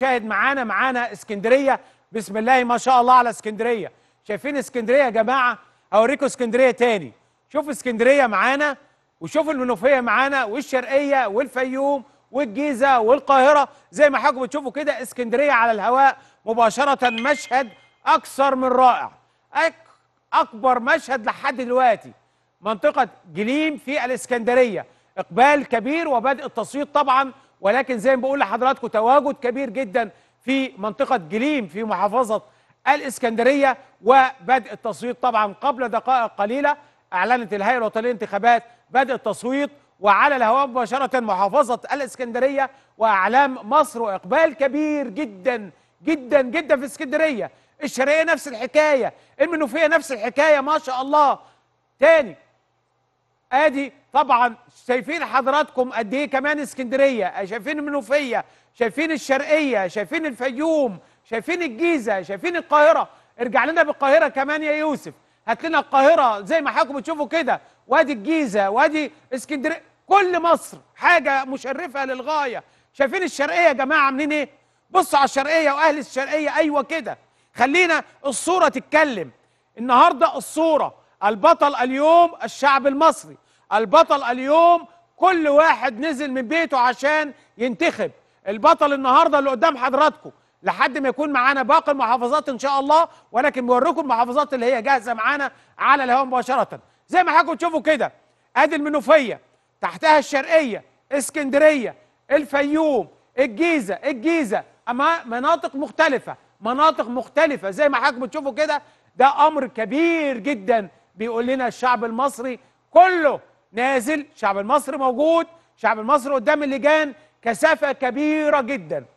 شاهد معانا معانا اسكندريه بسم الله ما شاء الله على اسكندريه شايفين اسكندريه يا جماعه اوريكم اسكندريه تاني شوف اسكندريه معانا وشوف المنوفيه معانا والشرقيه والفيوم والجيزه والقاهره زي ما حضراتكم بتشوفوا كده اسكندريه على الهواء مباشره مشهد اكثر من رائع اكبر مشهد لحد دلوقتي منطقه جليم في الاسكندريه اقبال كبير وبدء التصويت طبعا ولكن زي ما بقول لحضراتكم تواجد كبير جدا في منطقة جليم في محافظة الإسكندرية وبدء التصويت طبعا قبل دقائق قليلة أعلنت الهيئة الوطنية للانتخابات بدء التصويت وعلى الهواء مباشرة محافظة الإسكندرية وأعلام مصر وإقبال كبير جدا جدا جدا في اسكندرية الشرقية نفس الحكاية المنوفية نفس الحكاية ما شاء الله تاني ادي طبعا شايفين حضراتكم قد ايه كمان اسكندريه شايفين المنوفيه شايفين الشرقيه شايفين الفيوم شايفين الجيزه شايفين القاهره ارجع لنا بالقاهره كمان يا يوسف هات لنا القاهره زي ما حضراتكم بتشوفوا كده وادي الجيزه وادي اسكندريه كل مصر حاجه مشرفه للغايه شايفين الشرقيه يا جماعه عاملين ايه بصوا على الشرقيه واهل الشرقيه ايوه كده خلينا الصوره تتكلم النهارده الصوره البطل اليوم الشعب المصري البطل اليوم كل واحد نزل من بيته عشان ينتخب البطل النهارده اللي قدام حضراتكم لحد ما يكون معانا باقي المحافظات ان شاء الله ولكن بوريكم المحافظات اللي هي جاهزه معانا على الهواء مباشره زي ما حضراتكم تشوفوا كده ادي المنوفيه تحتها الشرقيه اسكندريه الفيوم الجيزه الجيزه اما مناطق مختلفه مناطق مختلفه زي ما حضراتكم تشوفوا كده ده امر كبير جدا بيقول لنا الشعب المصري كله نازل الشعب المصري موجود الشعب المصري قدام اللجان كثافه كبيره جدا